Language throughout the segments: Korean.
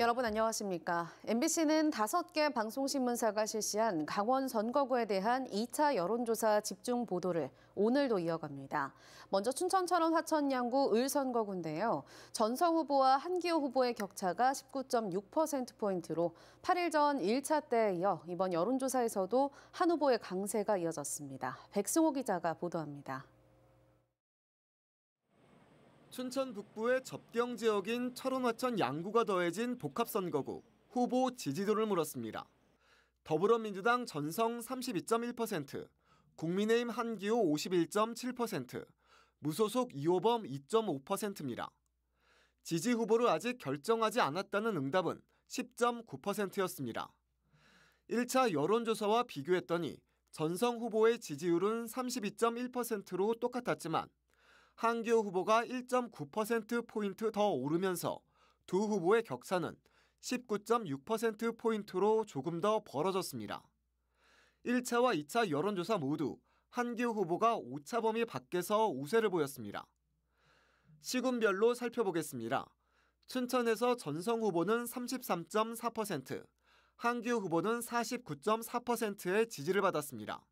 여러분 안녕하십니까. MBC는 다섯 개 방송신문사가 실시한 강원 선거구에 대한 2차 여론조사 집중 보도를 오늘도 이어갑니다. 먼저 춘천 철원 화천 양구 을 선거구인데요. 전성 후보와 한기호 후보의 격차가 19.6%포인트로 8일 전 1차 때에 이어 이번 여론조사에서도 한 후보의 강세가 이어졌습니다. 백승호 기자가 보도합니다. 춘천 북부의 접경 지역인 철원화천 양구가 더해진 복합선거구 후보 지지도를 물었습니다. 더불어민주당 전성 32.1%, 국민의힘 한기호 51.7%, 무소속 이호범 2.5%입니다. 지지 후보를 아직 결정하지 않았다는 응답은 10.9%였습니다. 1차 여론조사와 비교했더니 전성 후보의 지지율은 32.1%로 똑같았지만 한기호 후보가 1.9%포인트 더 오르면서 두 후보의 격차는 19.6%포인트로 조금 더 벌어졌습니다. 1차와 2차 여론조사 모두 한기호 후보가 오차 범위 밖에서 우세를 보였습니다. 시군별로 살펴보겠습니다. 춘천에서 전성 후보는 33.4%, 한규 후보는 49.4%의 지지를 받았습니다.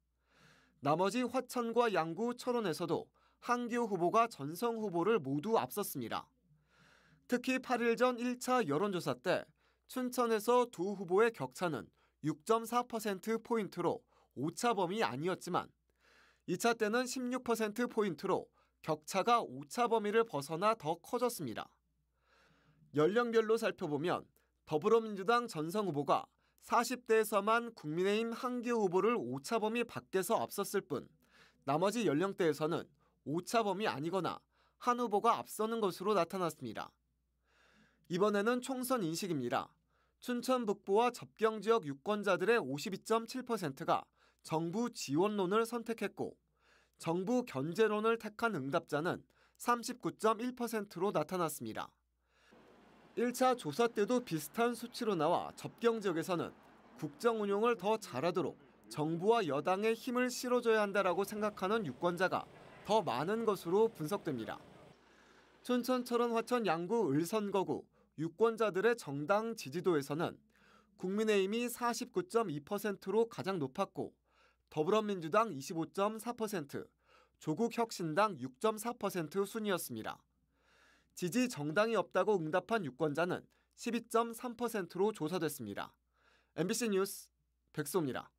나머지 화천과 양구, 철원에서도 한기 후보가 전성 후보를 모두 앞섰습니다. 특히 8일 전 1차 여론조사 때 춘천에서 두 후보의 격차는 6.4%포인트로 오차범위 아니었지만 2차 때는 16%포인트로 격차가 오차범위를 벗어나 더 커졌습니다. 연령별로 살펴보면 더불어민주당 전성 후보가 40대에서만 국민의힘 한기 후보를 오차범위 밖에서 앞섰을 뿐 나머지 연령대에서는 오차범위 아니거나 한 후보가 앞서는 것으로 나타났습니다. 이번에는 총선 인식입니다. 춘천 북부와 접경 지역 유권자들의 52.7%가 정부 지원론을 선택했고 정부 견제론을 택한 응답자는 39.1%로 나타났습니다. 1차 조사 때도 비슷한 수치로 나와 접경 지역에서는 국정 운용을 더 잘하도록 정부와 여당의 힘을 실어줘야 한다라고 생각하는 유권자가 더 많은 것으로 분석됩니다. 춘천, 철원, 화천, 양구, 을선 거구 유권자들의 정당 지지도에서는 국민의힘이 49.2%로 가장 높았고 더불어민주당 25.4%, 조국혁신당 6.4% 순이었습니다. 지지 정당이 없다고 응답한 유권자는 12.3%로 조사됐습니다. MBC 뉴스 백소입니다.